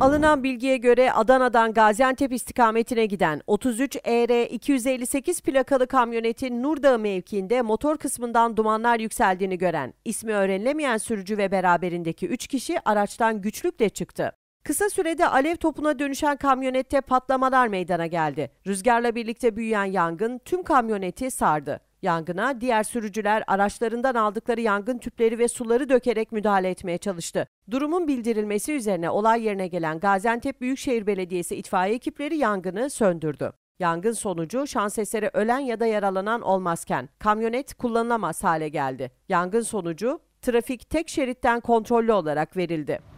Alınan bilgiye göre Adana'dan Gaziantep istikametine giden 33 ER 258 plakalı kamyonetin Nurdağ mevkiinde motor kısmından dumanlar yükseldiğini gören, ismi öğrenilemeyen sürücü ve beraberindeki 3 kişi araçtan güçlükle çıktı. Kısa sürede alev topuna dönüşen kamyonette patlamalar meydana geldi. Rüzgarla birlikte büyüyen yangın tüm kamyoneti sardı. Yangına diğer sürücüler araçlarından aldıkları yangın tüpleri ve suları dökerek müdahale etmeye çalıştı. Durumun bildirilmesi üzerine olay yerine gelen Gaziantep Büyükşehir Belediyesi itfaiye ekipleri yangını söndürdü. Yangın sonucu şans eseri ölen ya da yaralanan olmazken kamyonet kullanılamaz hale geldi. Yangın sonucu trafik tek şeritten kontrollü olarak verildi.